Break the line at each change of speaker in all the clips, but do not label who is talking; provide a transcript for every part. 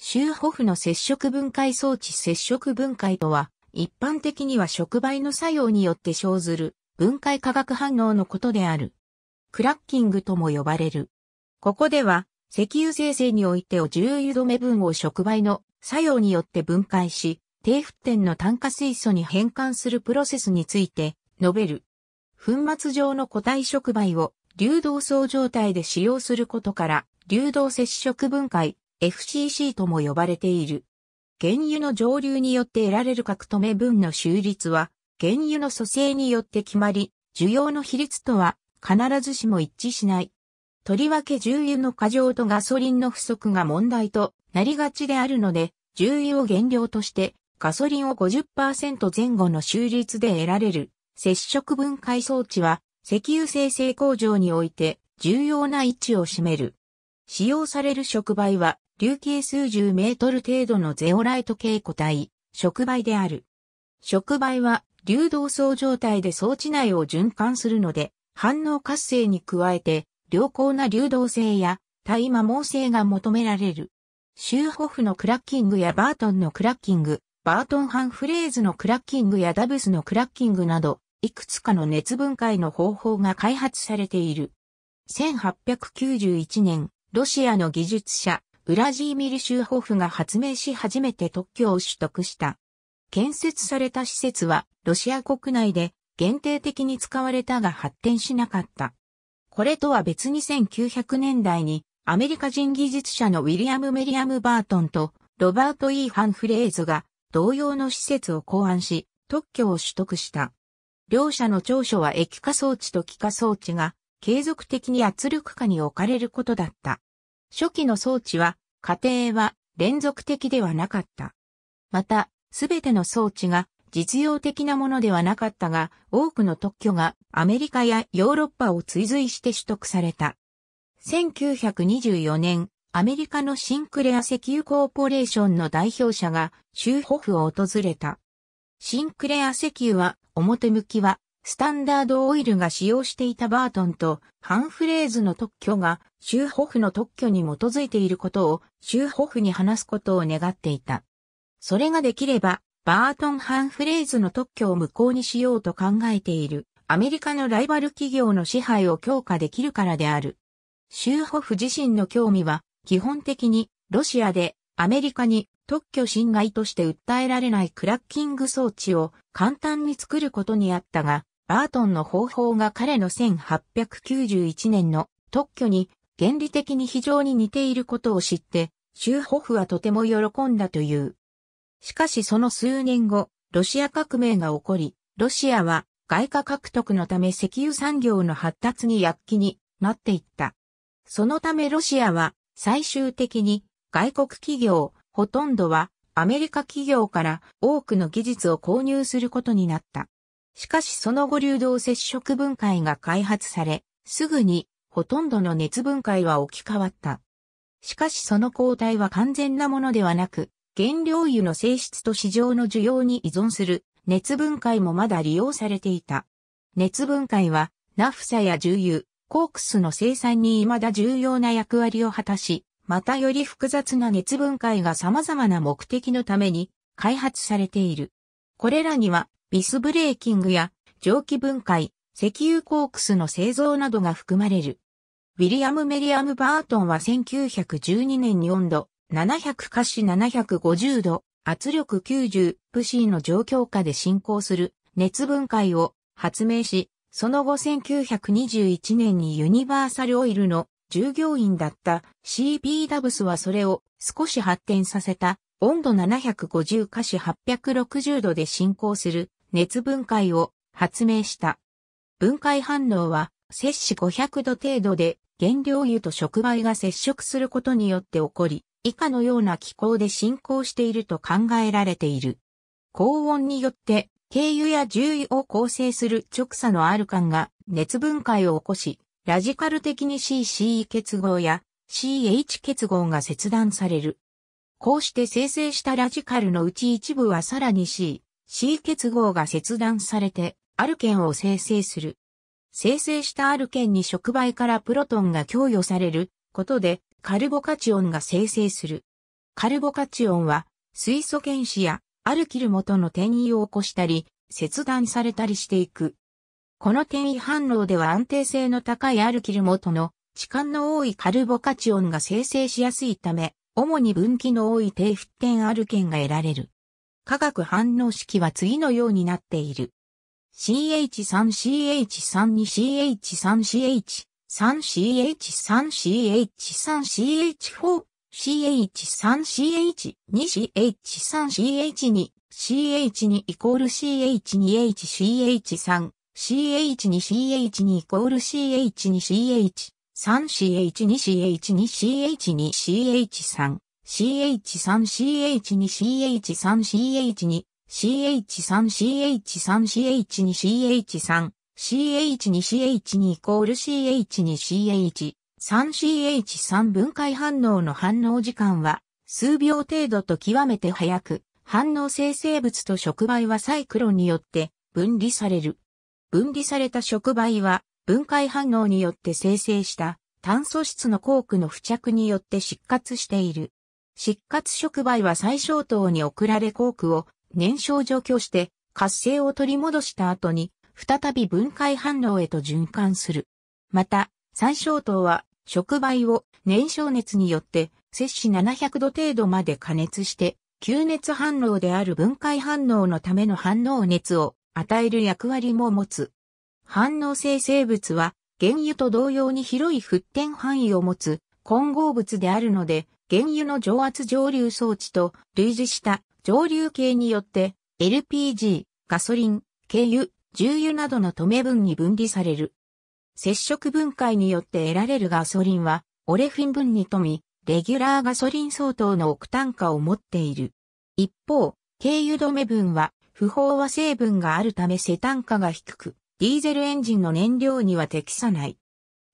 周ホフの接触分解装置接触分解とは、一般的には触媒の作用によって生ずる分解化学反応のことである。クラッキングとも呼ばれる。ここでは、石油生成においてを重油止め分を触媒の作用によって分解し、低沸点の炭化水素に変換するプロセスについて述べる。粉末状の固体触媒を流動層状態で使用することから、流動接触分解 FCC とも呼ばれている。原油の上流によって得られる格止め分の収率は、原油の組成によって決まり、需要の比率とは必ずしも一致しない。とりわけ重油の過剰とガソリンの不足が問題となりがちであるので、重油を原料としてガソリンを50%前後の収率で得られる接触分解装置は石油生成工場において重要な位置を占める。使用される触媒は流径数十メートル程度のゼオライト系固体、触媒である。触媒は流動層状態で装置内を循環するので、反応活性に加えて、良好な流動性や対摩耗性が求められる。シューホフのクラッキングやバートンのクラッキング、バートンハンフレーズのクラッキングやダブスのクラッキングなど、いくつかの熱分解の方法が開発されている。1891年、ロシアの技術者、ウラジーミル・シューホフが発明し初めて特許を取得した。建設された施設はロシア国内で限定的に使われたが発展しなかった。これとは別に1900年代にアメリカ人技術者のウィリアム・メリアム・バートンとロバート・イーハン・フレーズが同様の施設を考案し特許を取得した。両者の長所は液化装置と気化装置が継続的に圧力下に置かれることだった。初期の装置は、家庭は連続的ではなかった。また、すべての装置が実用的なものではなかったが、多くの特許がアメリカやヨーロッパを追随して取得された。1924年、アメリカのシンクレア石油コーポレーションの代表者が州ホフを訪れた。シンクレア石油は表向きはスタンダードオイルが使用していたバートンとハンフレーズの特許がシューホフの特許に基づいていることをシューホフに話すことを願っていた。それができれば、バートン・ハンフレーズの特許を無効にしようと考えている、アメリカのライバル企業の支配を強化できるからである。シューホフ自身の興味は、基本的に、ロシアで、アメリカに特許侵害として訴えられないクラッキング装置を簡単に作ることにあったが、バートンの方法が彼の1891年の特許に原理的に非常に似ていることを知って、シューホフはとても喜んだという。しかしその数年後、ロシア革命が起こり、ロシアは外貨獲得のため石油産業の発達に躍起になっていった。そのためロシアは最終的に外国企業、ほとんどはアメリカ企業から多くの技術を購入することになった。しかしその後流動接触分解が開発され、すぐにほとんどの熱分解は置き換わった。しかしその抗体は完全なものではなく、原料油の性質と市場の需要に依存する熱分解もまだ利用されていた。熱分解は、ナフサや重油、コークスの生産に未だ重要な役割を果たし、またより複雑な熱分解が様々な目的のために開発されている。これらにはビスブレーキングや蒸気分解、石油コークスの製造などが含まれる。ウィリアム・メリアム・バートンは1912年に温度700華氏750度、圧力90プシーの状況下で進行する熱分解を発明し、その後1921年にユニバーサルオイルの従業員だった CB ダブスはそれを少し発展させた温度750華氏860度で進行する熱分解を発明した。分解反応は、摂氏500度程度で原料油と触媒が接触することによって起こり、以下のような気候で進行していると考えられている。高温によって、軽油や重油を構成する直差のアルカンが熱分解を起こし、ラジカル的に CCE 結合や CH 結合が切断される。こうして生成したラジカルのうち一部はさらに C、C 結合が切断されて、アルケンを生成する。生成したアルケンに触媒からプロトンが供与されることで、カルボカチオンが生成する。カルボカチオンは、水素原子やアルキル元の転移を起こしたり、切断されたりしていく。この転移反応では安定性の高いアルキル元の置換の多いカルボカチオンが生成しやすいため、主に分岐の多い低沸点アルケンが得られる。化学反応式は次のようになっている。CH3CH32CH3CH 3CH3CH3CH4 CH3CH2 CH3CH2 CH2 イコール CH2HCH3 CH2CH2 イコール CH2CH3CH2CH2CH2CH3 CH3CH2CH3CH2、CH3CH3CH2CH3、CH2CH2 イコール CH2CH、3CH3 分解反応の反応時間は数秒程度と極めて早く、反応生成物と触媒はサイクロンによって分離される。分離された触媒は分解反応によって生成した炭素質のコークの付着によって失活している。失活触媒は最小等に送られコークを燃焼除去して活性を取り戻した後に再び分解反応へと循環する。また、最小等は触媒を燃焼熱によって摂氏700度程度まで加熱して吸熱反応である分解反応のための反応熱を与える役割も持つ。反応性生物は原油と同様に広い沸点範囲を持つ混合物であるので、原油の上圧蒸留装置と類似した蒸留系によって LPG、ガソリン、軽油、重油などの止め分に分離される。接触分解によって得られるガソリンはオレフィン分に富み、レギュラーガソリン相当の億単価を持っている。一方、軽油止め分は不飽和成分があるため背単価が低く、ディーゼルエンジンの燃料には適さない。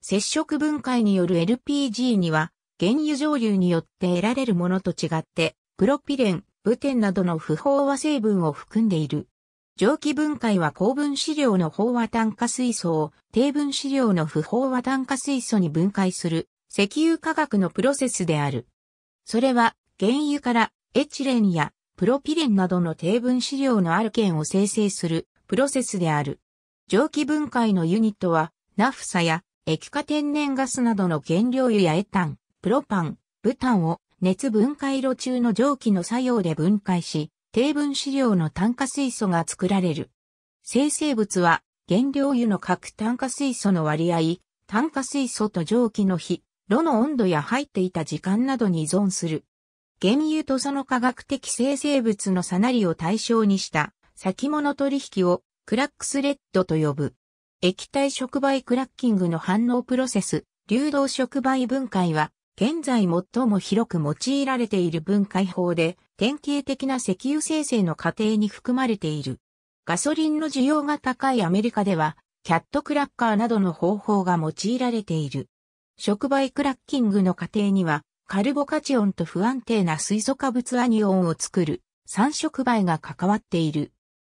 接触分解による LPG には原油蒸留によって得られるものと違って、プロピレン、ブテンなどの不飽和成分を含んでいる。蒸気分解は高分子量の飽和炭化水素を低分子量の不飽和炭化水素に分解する石油化学のプロセスである。それは原油からエチレンやプロピレンなどの低分子量のアルケンを生成するプロセスである。蒸気分解のユニットはナフサや液化天然ガスなどの原料油やエタン、プロパン、ブタンを熱分解炉中の蒸気の作用で分解し、低分子量の炭化水素が作られる。生成物は原料油の各炭化水素の割合、炭化水素と蒸気の比、炉の温度や入っていた時間などに依存する。原油とその科学的生成物の差なりを対象にした先物取引をクラックスレッドと呼ぶ。液体触媒クラッキングの反応プロセス、流動触媒分解は現在最も広く用いられている分解法で、典型的な石油生成の過程に含まれている。ガソリンの需要が高いアメリカでは、キャットクラッカーなどの方法が用いられている。触媒クラッキングの過程には、カルボカチオンと不安定な水素化物アニオンを作る三触媒が関わっている。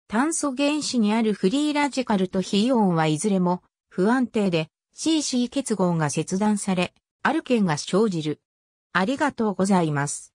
炭素原子にあるフリーラジカルと非イオンはいずれも不安定で CC 結合が切断され、ある件が生じる。ありがとうございます。